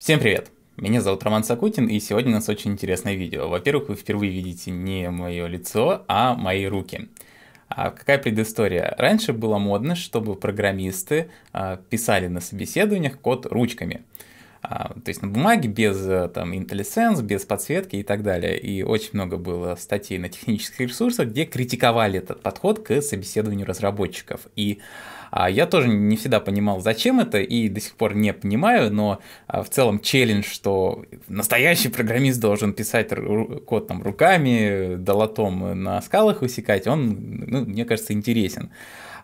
Всем привет! Меня зовут Роман Сакутин, и сегодня у нас очень интересное видео. Во-первых, вы впервые видите не мое лицо, а мои руки. А какая предыстория? Раньше было модно, чтобы программисты а, писали на собеседованиях код ручками. А, то есть на бумаге, без э, там, IntelliSense, без подсветки и так далее. И очень много было статей на технических ресурсах, где критиковали этот подход к собеседованию разработчиков. И а Я тоже не всегда понимал, зачем это, и до сих пор не понимаю, но а, в целом челлендж, что настоящий программист должен писать код там руками, долотом на скалах высекать, он, ну, мне кажется, интересен.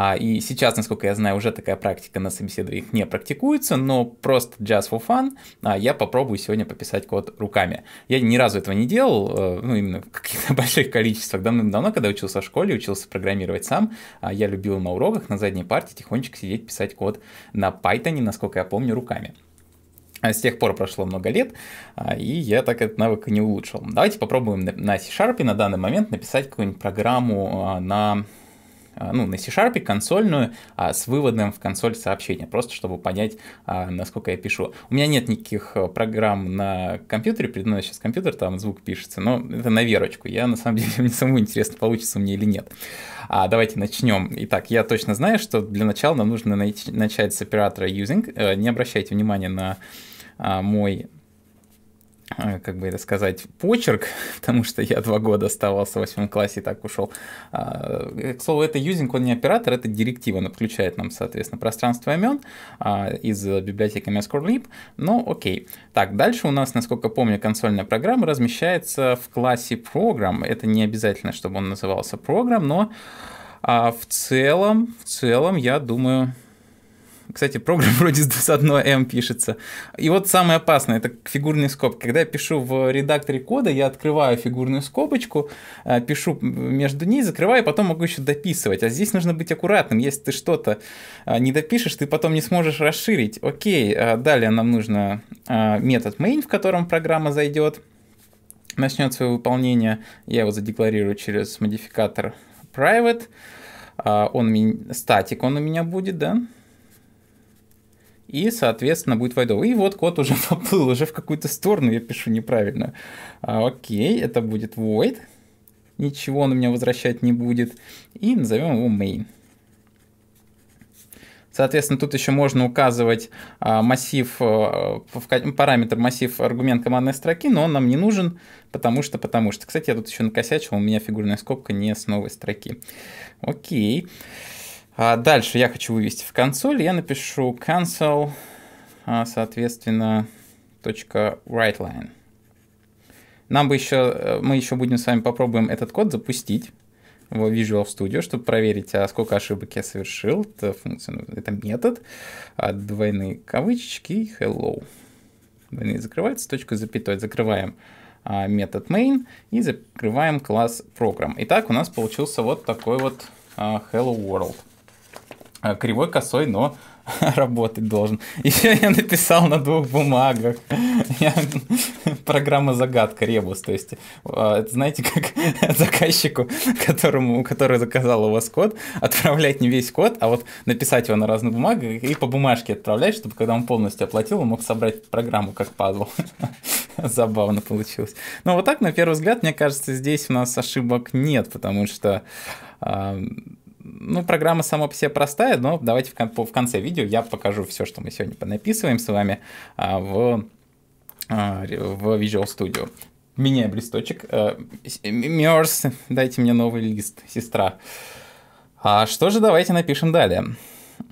А И сейчас, насколько я знаю, уже такая практика на собеседованиях не практикуется, но просто just for fun а, я попробую сегодня пописать код руками. Я ни разу этого не делал, э, ну, именно в каких-то больших количествах. Давно-давно, когда учился в школе, учился программировать сам, а, я любил на уроках на задней парте тихонечко сидеть, писать код на Python, насколько я помню, руками. А с тех пор прошло много лет, и я так этот навык не улучшил. Давайте попробуем на C-Sharp на данный момент написать какую-нибудь программу на а, ну, на C-Sharp консольную а, с выводом в консоль сообщения, просто чтобы понять, а, насколько я пишу. У меня нет никаких э, программ на компьютере, предной сейчас компьютер, там звук пишется, но это на верочку. Я на самом деле, мне самому интересно, получится мне или нет. А, давайте начнем. Итак, я точно знаю, что для начала нам нужно найти, начать с оператора using. Э, не обращайте внимания на а, мой Э, как бы это сказать, почерк, потому что я два года оставался в восьмом классе и так ушел. А, э, к слову, это юзинг, он не оператор, это директива, она включает нам, соответственно, пространство имен а, из библиотеки MSCoreLib, но ну, окей. Так, дальше у нас, насколько помню, консольная программа размещается в классе программ это не обязательно, чтобы он назывался программ но а, в целом, в целом, я думаю, кстати, программ вроде с одной M пишется. И вот самое опасное, это фигурные скобки. Когда я пишу в редакторе кода, я открываю фигурную скобочку, э, пишу между ней, закрываю, и потом могу еще дописывать. А здесь нужно быть аккуратным. Если ты что-то э, не допишешь, ты потом не сможешь расширить. Окей, э, далее нам нужно метод main, в котором программа зайдет, начнет свое выполнение. Я его задекларирую через модификатор private. Он статик он у меня будет, да? и, соответственно, будет войдово. И вот код уже поплыл, уже в какую-то сторону я пишу неправильно. А, окей, это будет void. Ничего он у меня возвращать не будет. И назовем его main. Соответственно, тут еще можно указывать а, массив, а, параметр массив аргумент командной строки, но он нам не нужен, потому что, потому что. Кстати, я тут еще накосячил, у меня фигурная скобка не с новой строки. Окей. Okay. А дальше я хочу вывести в консоль, я напишу cancel, а, соответственно, .writeline. Нам бы еще, э, мы еще будем с вами попробуем этот код запустить в Visual Studio, чтобы проверить, а сколько ошибок я совершил. Это функция, ну, это метод. А двойные кавычки hello. Двойные закрываются, точка запятой. Закрываем а, метод main и закрываем класс program. Итак, у нас получился вот такой вот а, hello world. А, кривой косой, но работать должен. Еще я написал на двух бумагах. Я... Программа загадка Ребус. То есть, а, это знаете, как заказчику, которому, который заказал у вас код, отправлять не весь код, а вот написать его на разных бумагах и по бумажке отправлять, чтобы когда он полностью оплатил, он мог собрать программу как пазл. Забавно получилось. Но ну, вот так, на первый взгляд, мне кажется, здесь у нас ошибок нет, потому что ну, программа сама по себе простая, но давайте в, кон- в конце видео я покажу все, что мы сегодня понаписываем с вами а, в, а, в Visual Studio. Меняем листочек. А, э, мерс, дайте мне новый лист, сестра. А что же давайте напишем далее?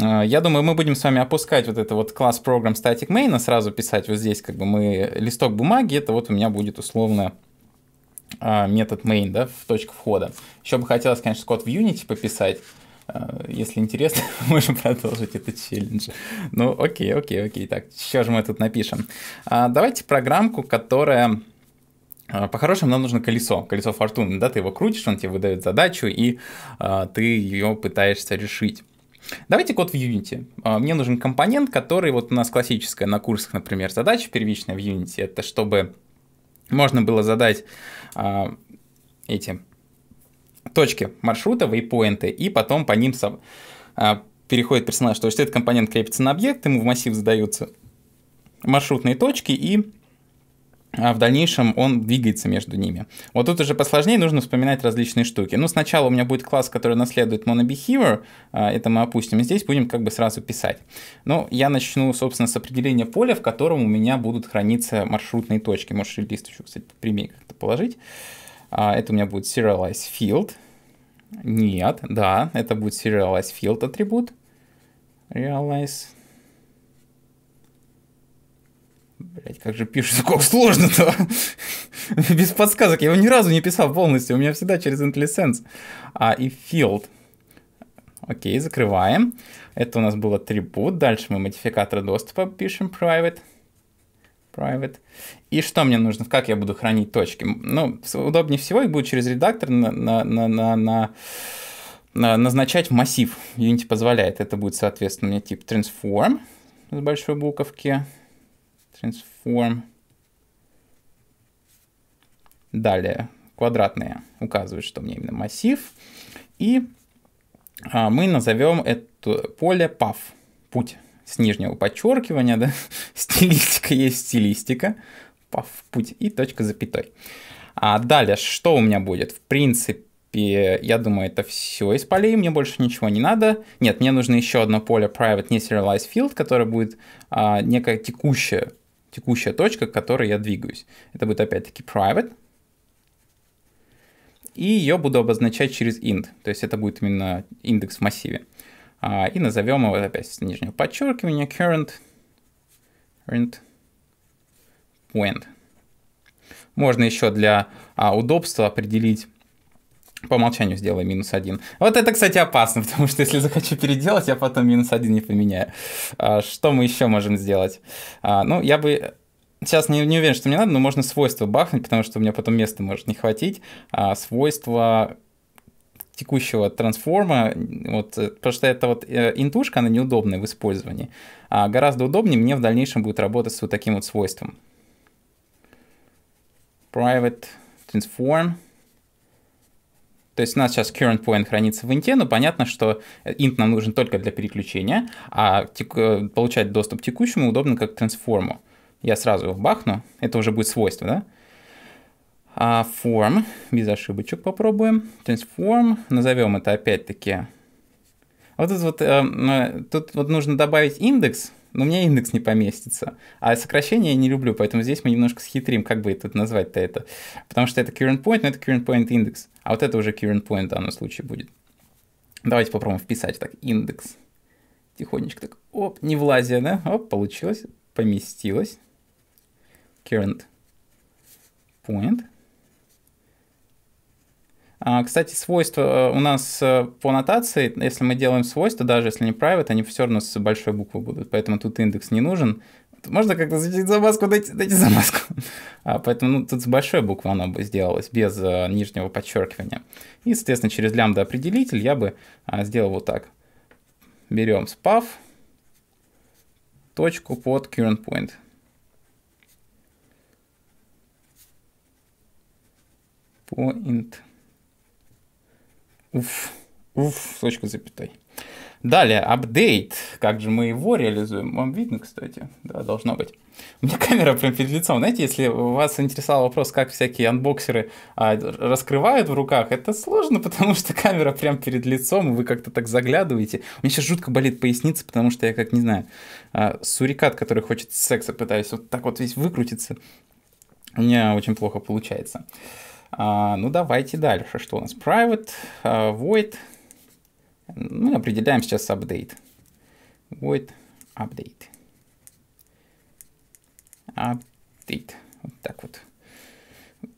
Э, я думаю, мы будем с вами опускать вот это вот класс программ static main, сразу писать вот здесь как бы мы листок бумаги, это вот у меня будет условно а, метод main, да, в точку входа. Еще бы хотелось, конечно, код в Unity пописать. А, если интересно, можем продолжить этот челлендж. Ну, окей, окей, окей. Так, что же мы тут напишем? А, давайте программку, которая... По-хорошему нам нужно колесо, колесо фортуны, да, ты его крутишь, он тебе выдает задачу, и ты ее пытаешься решить. Давайте код в Unity. Мне нужен компонент, который вот у нас классическая на курсах, например, задача первичная в Unity, это чтобы можно было задать а, эти точки маршрута, вейпоинты, и потом по ним сам, а, переходит персонаж. То есть этот компонент крепится на объект, ему в массив задаются маршрутные точки, и а в дальнейшем он двигается между ними. Вот тут уже посложнее, нужно вспоминать различные штуки. Ну, сначала у меня будет класс, который наследует monobehavior, а, это мы опустим здесь, будем как бы сразу писать. Ну, я начну, собственно, с определения поля, в котором у меня будут храниться маршрутные точки. Можешь лист еще, кстати, прямее как-то положить. А, это у меня будет serialize field. Нет, да, это будет serialize field атрибут. Realize Блять, как же пишется, как сложно-то. Без подсказок. Я его ни разу не писал полностью. У меня всегда через IntelliSense. А, и field. Окей, закрываем. Это у нас был атрибут. Дальше мы модификатор доступа пишем private. Private. И что мне нужно? Как я буду хранить точки? Ну, удобнее всего их будет через редактор на, на, на, на, на назначать массив. Unity позволяет. Это будет, соответственно, мне тип transform с большой буковки transform. Далее квадратные указывают, что мне именно массив. И а, мы назовем это поле path, путь с нижнего подчеркивания, да, стилистика есть стилистика, path, путь и точка запятой. А далее, что у меня будет? В принципе, я думаю, это все из полей, мне больше ничего не надо. Нет, мне нужно еще одно поле private не serialized field, которое будет а, некое текущее текущая точка, к которой я двигаюсь. Это будет опять-таки private. И ее буду обозначать через int, то есть это будет именно индекс в массиве. А, и назовем его опять с нижнего подчеркивания current, current point. Можно еще для а, удобства определить по умолчанию сделаю минус один. Вот это, кстати, опасно, потому что если захочу переделать, я потом минус один не поменяю. А, что мы еще можем сделать? А, ну, я бы сейчас не, не уверен, что мне надо, но можно свойства бахнуть, потому что у меня потом места может не хватить. А, свойства текущего трансформа, вот, э, потому что это вот э, интушка, она неудобная в использовании. А, гораздо удобнее мне в дальнейшем будет работать с вот таким вот свойством. Private transform. То есть у нас сейчас current point хранится в инте, но понятно, что int нам нужен только для переключения, а э, получать доступ к текущему удобно как трансформу. Я сразу его бахну, это уже будет свойство, да? А form, без ошибочек попробуем. Transform, назовем это опять-таки. Вот тут вот, э, э, тут вот нужно добавить индекс, но мне индекс не поместится. А сокращение я не люблю, поэтому здесь мы немножко схитрим, как бы тут назвать-то это. Потому что это current point, но это current point индекс. А вот это уже current point в данном случае будет. Давайте попробуем вписать так индекс. Тихонечко так, оп, не влазя, да? Оп, получилось, поместилось. Current point. А, кстати, свойства э, у нас э, по нотации, если мы делаем свойства, даже если не private, они все равно с большой буквы будут, поэтому тут индекс не нужен. Можно как-то замазку, дайте, дайте замазку. А, поэтому ну, тут с большой буквы оно бы сделалось, без э, нижнего подчеркивания. И, соответственно, через лямбда определитель я бы а, сделал вот так. Берем спав, точку под current point. Point. Уф, уф, точка запятой. Далее, апдейт. Как же мы его реализуем? Вам видно, кстати? Да, должно быть. У меня камера прям перед лицом. Знаете, если вас интересовал вопрос, как всякие анбоксеры а, раскрывают в руках, это сложно, потому что камера прям перед лицом, и вы как-то так заглядываете. У меня сейчас жутко болит поясница, потому что я как, не знаю, а, сурикат, который хочет секса, пытаюсь вот так вот весь выкрутиться. У меня очень плохо получается. А, ну, давайте дальше. Что у нас? Private, а, void. Мы определяем сейчас update. Void update. Update. Вот так вот.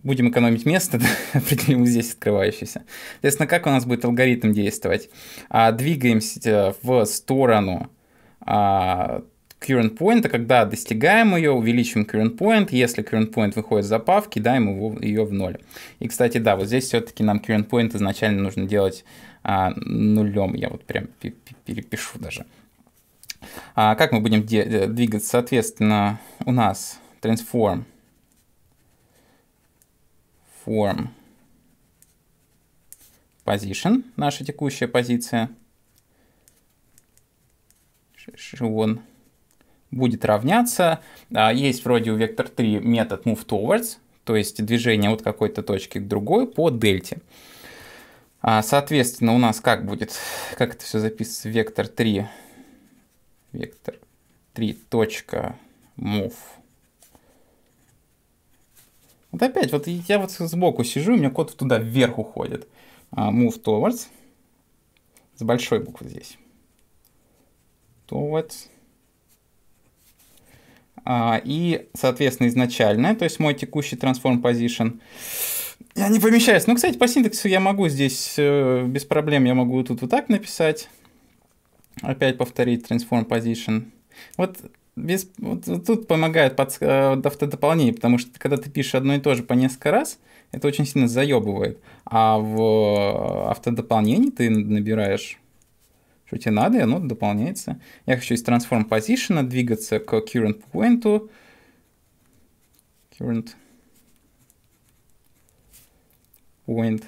Будем экономить место, определим здесь открывающийся. Соответственно, как у нас будет алгоритм действовать? А, двигаемся в сторону а, current point, а когда достигаем ее, увеличим current point, если current point выходит за пав, кидаем его, ее в ноль. И, кстати, да, вот здесь все-таки нам current point изначально нужно делать а, нулем, я вот прям перепишу даже. А, как мы будем э, двигаться? Соответственно, у нас transform form position, наша текущая позиция, шион, будет равняться. А, есть вроде у вектор 3 метод move towards, то есть движение от какой-то точки к другой по дельте. А, соответственно, у нас как будет, как это все записывается, вектор 3, вектор 3 точка move. Вот опять, вот я вот сбоку сижу, у меня код туда вверх уходит. А, move towards, с большой буквы здесь. Towards, а, и, соответственно, изначальная, то есть мой текущий transform position, я не помещаюсь. Ну, кстати, по синтаксу я могу здесь э, без проблем, я могу тут вот так написать. Опять повторить transform position. Вот без, вот, тут помогает под, э, автодополнение, потому что когда ты пишешь одно и то же по несколько раз, это очень сильно заебывает. А в э, автодополнении ты набираешь что тебе надо, и оно дополняется. Я хочу из transform position двигаться к current point. Current point.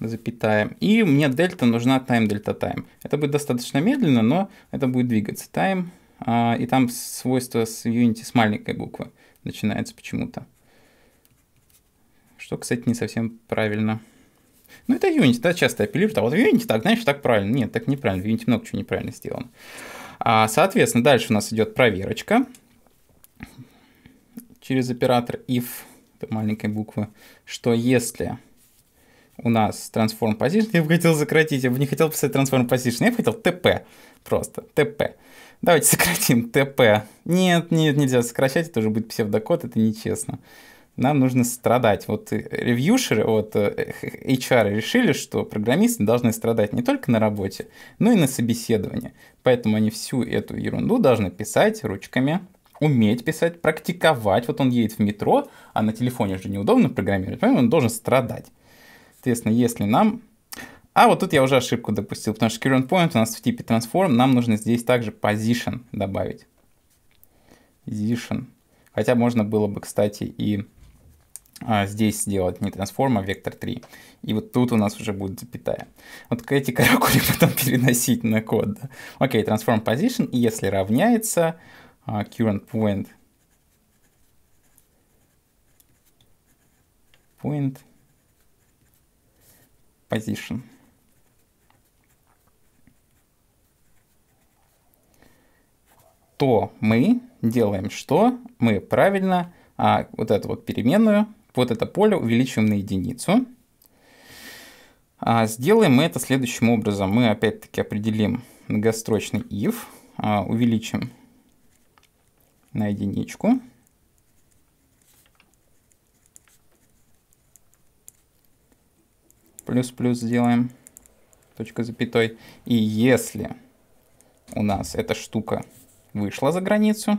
запятая. И мне дельта нужна time delta time. Это будет достаточно медленно, но это будет двигаться. Time, а, и там свойство с Unity с маленькой буквы начинается почему-то. Что, кстати, не совсем правильно. Ну, это Unity, да, часто апеллируют, а вот в Unity так, знаешь, так правильно. Нет, так неправильно, в Unity много чего неправильно сделано. А, соответственно, дальше у нас идет проверочка через оператор if маленькая буква, что если у нас transform position, я бы хотел сократить, я бы не хотел писать transform position, я бы хотел tp, просто tp. Давайте сократим tp. Нет, нет, нельзя сокращать, это уже будет псевдокод, это нечестно нам нужно страдать. Вот э, ревьюшеры, вот э, э, HR решили, что программисты должны страдать не только на работе, но и на собеседовании. Поэтому они всю эту ерунду должны писать ручками, уметь писать, практиковать. Вот он едет в метро, а на телефоне же неудобно программировать, поэтому он должен страдать. Соответственно, если нам... А вот тут я уже ошибку допустил, потому что current point у нас в типе transform, нам нужно здесь также position добавить. Position. Хотя можно было бы, кстати, и а здесь сделать не трансформ, а вектор 3. И вот тут у нас уже будет запятая. Вот эти каракули потом переносить на код. Да? Окей, transform position, и если равняется uh, current point, point position. то мы делаем что? Мы правильно а, вот эту вот переменную вот это поле увеличиваем на единицу. А, сделаем мы это следующим образом. Мы опять-таки определим многострочный if, а, увеличим на единичку. Плюс-плюс сделаем, точка запятой. И если у нас эта штука вышла за границу,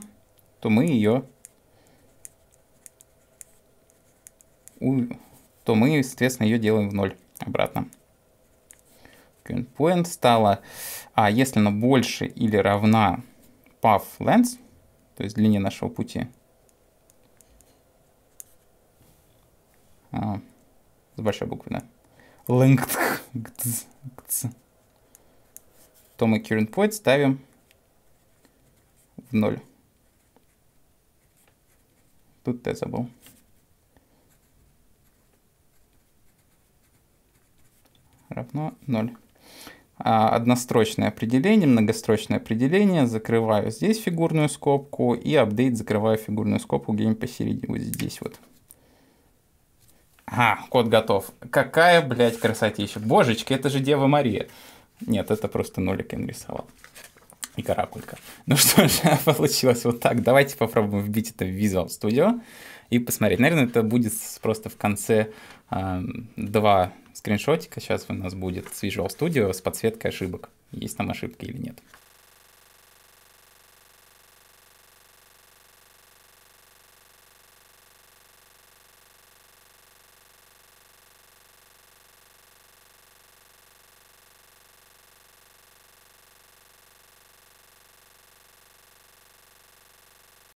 то мы ее то мы, соответственно, ее делаем в ноль обратно. Point стало а если она больше или равна path length, то есть длине нашего пути, а, с большой буквы, да, length, то мы current point ставим в ноль Тут я забыл. равно 0. А, однострочное определение, многострочное определение. Закрываю здесь фигурную скобку и апдейт закрываю фигурную скобку где-нибудь посередине, вот здесь вот. Ага, код готов. Какая, блядь, красотища. Божечки, это же Дева Мария. Нет, это просто нолик я нарисовал. И каракулька. Ну что же, получилось вот так. Давайте попробуем вбить это в Visual Studio и посмотреть. Наверное, это будет просто в конце э, 2 скриншотика сейчас у нас будет с Visual Studio с подсветкой ошибок, есть там ошибки или нет.